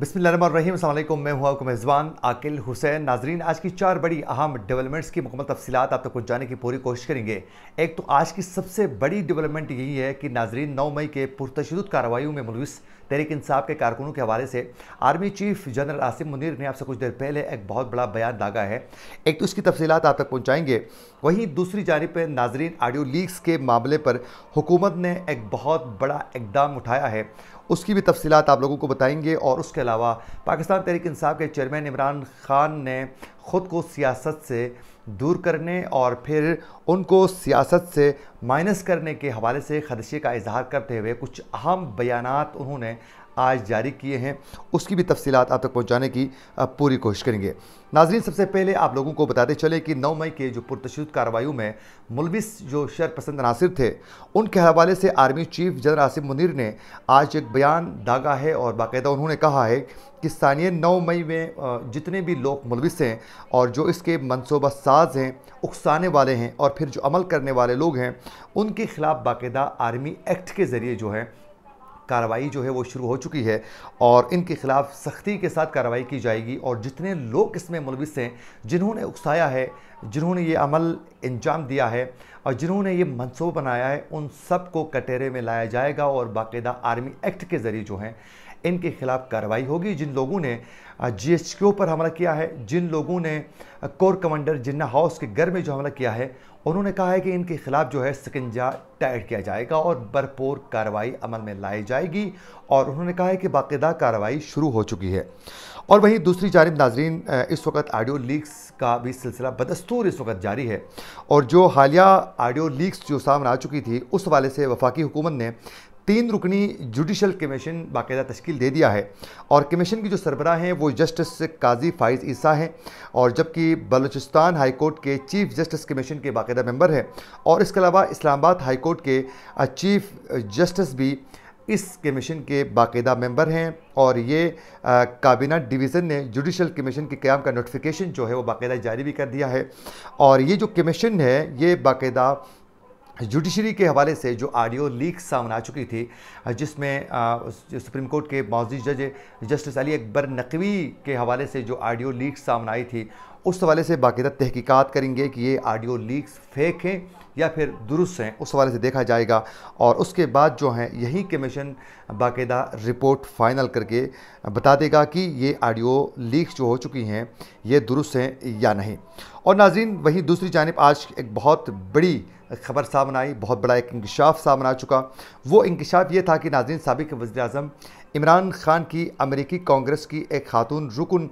बिसमीम मैं हुआ मेज़बान आकिल हुसैन नाजरीन आज की चार बड़ी अहम डेवलपमेंट्स की मुकम्मल तफसीत आप तक पहुँचाने की पूरी कोशिश करेंगे एक तो आज की सबसे बड़ी डेवलपमेंट यही है कि नाजरीन नौ मई के पुरतशद कार्रवाई में मुलविस तहरीक इंसाफ के कारकुनों के हवाले से army chief general Asim Munir ने आपसे कुछ देर पहले एक बहुत बड़ा बयान दागा है एक तो उसकी तफसीत आप तक पहुँचाएंगे वहीं दूसरी जानब नाजरीन आडियो लीक्स के मामले पर हुकूमत ने एक बहुत बड़ा इकदाम उठाया है उसकी भी तफसीत आप लोगों को बताएंगे और उसके अलावा पाकिस्तान तहरीक इंसाफ के चेयरमैन इमरान खान ने ख़ुद को सियासत से दूर करने और फिर उनको सियासत से माइनस करने के हवाले से खदशे का इजहार करते हुए कुछ अहम बयान उन्होंने आज जारी किए हैं उसकी भी तफसीत आप तक पहुँचाने की पूरी कोशिश करेंगे नाजरीन सबसे पहले आप लोगों को बताते चले कि नौ मई के जो पुरतशद कार्रवाई में मुलविस जो शर पसंद अनासर थे उनके हवाले से army chief general Asif Munir ने आज एक बयान दागा है और बाकायदा उन्होंने कहा है कि स्थानीय नौ मई में जितने भी लोग मुलविस हैं और जो इसके मनसूबा साज हैं उकसाने वाले हैं और फिर जो अमल करने वाले लोग हैं उनके ख़िलाफ़ बाकायदा आर्मी एक्ट के ज़रिए जो है कार्रवाई जो है वो शुरू हो चुकी है और इनके खिलाफ सख्ती के साथ कार्रवाई की जाएगी और जितने लोग इसमें मुलविस हैं जिन्होंने उकसाया है जिन्होंने ये अमल अंजाम दिया है और जिन्होंने ये मनसूब बनाया है उन सब को कटेरे में लाया जाएगा और बाकायदा आर्मी एक्ट के ज़रिए जो हैं इनके खिलाफ़ कार्रवाई होगी जिन लोगों ने जी एच पर हमला किया है जिन लोगों ने कोर कमांडर जिन्ना हाउस के घर में जो हमला किया है उन्होंने कहा है कि इनके खिलाफ जो है सिकंजा टाइट किया जाएगा और भरपूर कार्रवाई अमल में लाई जाएगी और उन्होंने कहा है कि बाकायदा कार्रवाई शुरू हो चुकी है और वहीं दूसरी जानब नाजरीन इस वक्त आडियो लीक्स का भी सिलसिला बदस्तूर इस वक्त जारी है और जो हालिया आडियो लीक्स जो सामने आ चुकी थी उस वाले से वफाकी हुकूमत ने तीन रुकनी जुडिशल कमीशन बाकायदा तश्ील दे दिया है और कमीशन की जो सरबरा हैं वो जस्टिस काजी फाइज ईसा हैं और जबकि बलूचिस्तान हाईकोर्ट के चीफ जस्टिस कमीशन के बाकायदा मेंबर हैं और इसके अलावा इस्लामाबाद हाईकोर्ट के चीफ जस्टिस भी इस कमीशन के बाकायदा मेंबर हैं और ये काबीना डिवीज़न ने जुडिशल कमीशन के क्याम का नोटिफिकेशन जो है वो बाकायदा जारी भी कर दिया है और ये जो कमीशन है ये बाकायदा जुडिशरी के हवाले से जो ऑडियो लीक सामने आ चुकी थी जिसमें सुप्रीम कोर्ट के मौजूद जज जस्टिस अली अकबर नकवी के हवाले से जो ऑडियो लीक सामने आई थी उस हवाले से बाकायदा तहकीकत करेंगे कि ये आडियो लीक्स फेक हैं या फिर दुरुस्त हैं उस हवाले से देखा जाएगा और उसके बाद जो है यही कमीशन बाकायदा रिपोर्ट फाइनल करके बता देगा कि ये ऑडियो लीक्स जो हो चुकी हैं ये दुरुस्त हैं या नहीं और नाजीन वहीं दूसरी जानब आज एक बहुत बड़ी खबर सामने आई बहुत बड़ा एक इंकशाफ सामने आ चुका वो इंकशाफ ये था कि नाजीन सबक वजी अजम इमरान खान की अमेरिकी कांग्रेस की एक खातून रुकन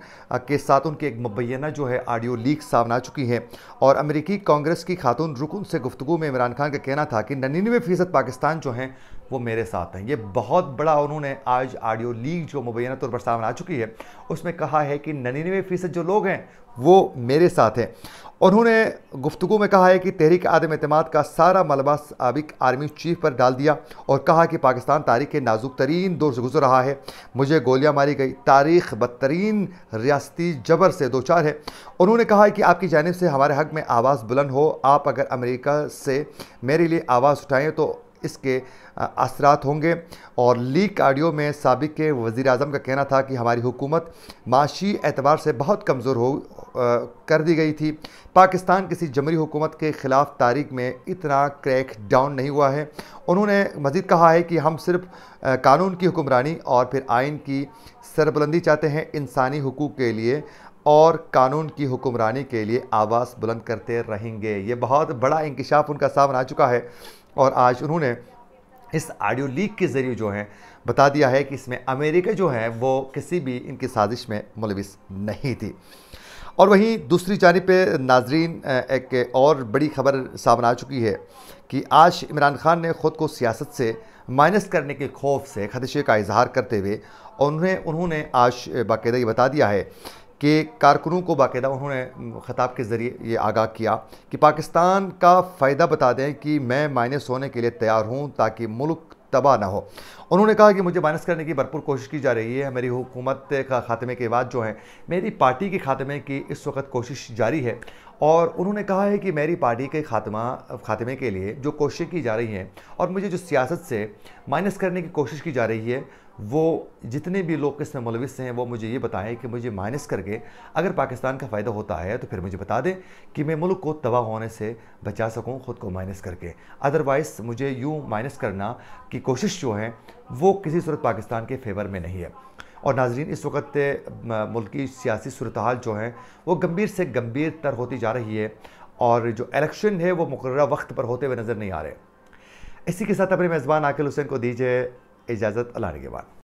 के साथ उनकी एक मुबैना जो है ऑडियो लीक सामने आ चुकी है और अमेरिकी कांग्रेस की खातून रुकन से गुफ्तु में इमरान खान का कहना था कि नन्नवे फ़ीसद पाकिस्तान जो हैं वो मेरे साथ हैं ये बहुत बड़ा उन्होंने आज ऑडियो लीग जो मुबैना तौर पर सामने आ चुकी है उसमें कहा है कि नन्यानवे फ़ीसद जो लोग हैं वो मेरे साथ हैं उन्होंने गुफ्तु में कहा है कि तहरीक आदम अतमाद का सारा मलबा सबक आर्मी चीफ पर डाल दिया और कहा कि पाकिस्तान तारीख के नाजुक तरीन दौर से गुजर रहा है मुझे गोलियां मारी गई तारीख बदतरीन रियासती जबर से दो चार है उन्होंने कहा है कि आपकी जानब से हमारे हक में आवाज़ बुलंद हो आप अगर अमेरिका से मेरे लिए आवाज़ उठाएँ तो इसके असरात होंगे और लीक आडियो में सबक के वज़ी अजम का कहना था कि हमारी हुकूमत माशी एतबार से बहुत कमज़ोर हो आ, कर दी गई थी पाकिस्तान किसी जमरी हुकूमत के ख़िलाफ़ तारीख में इतना क्रैक डाउन नहीं हुआ है उन्होंने मज़ीद कहा है कि हम सिर्फ आ, कानून की हुक्मरानी और फिर आइन की सरबलंदी चाहते हैं इंसानी हकूक़ के लिए और कानून की हुक्मरानी के लिए आवाज़ बुलंद करते रहेंगे ये बहुत बड़ा इंकशाफ उनका सामना आ चुका है और आज उन्होंने इस ऑडियो लीक के ज़रिए जो है बता दिया है कि इसमें अमेरिका जो है वो किसी भी इनकी साजिश में मुलविस नहीं थी और वहीं दूसरी जानब पे नाजरीन एक और बड़ी खबर सामने आ चुकी है कि आज इमरान खान ने ख़ुद को सियासत से माइनस करने के खौफ से खदशे का इजहार करते हुए उन्हें उन्होंने आज बाकायदा ये बता दिया है के कारकुनों को बाकायदा उन्होंने ख़ताब के ज़रिए ये आगाह किया कि पाकिस्तान का फ़ायदा बता दें कि मैं माइनस होने के लिए तैयार हूँ ताकि मुल्क तबाह ना हो उन्होंने कहा कि मुझे माइनस करने की भरपूर कोशिश की जा रही है मेरी हुकूमत का खात्मे के बाद जो है मेरी पार्टी के खात्मे की इस वक्त कोशिश जारी है और उन्होंने कहा है कि मेरी पार्टी के खात्मा खात्मे के लिए जो कोशिशें की जा रही हैं और मुझे जो सियासत से माइनस करने की कोशिश की जा रही है वो जितने भी लोग किस्म मुलविस हैं वो मुझे ये बताएं कि मुझे माइनस करके अगर पाकिस्तान का फ़ायदा होता है तो फिर मुझे बता दें कि मैं मुल्क को तबाह होने से बचा सकूं ख़ुद को माइनस करके अदरवाइज़ मुझे यूँ माइनस करना की कोशिश जो है वो किसी सूरत पाकिस्तान के फेवर में नहीं है और नाजरीन इस वक्त मुल्क की सियासी सूरत हाल जो है वो गंभीर से गंभीर तर होती जा रही है और जो एलेक्शन है वो मुकर वक्त पर होते हुए नज़र नहीं आ रहे इसी के साथ अपने मेज़बान आकिल हुसैन को दीजिए इजाज़त अलाने के बाद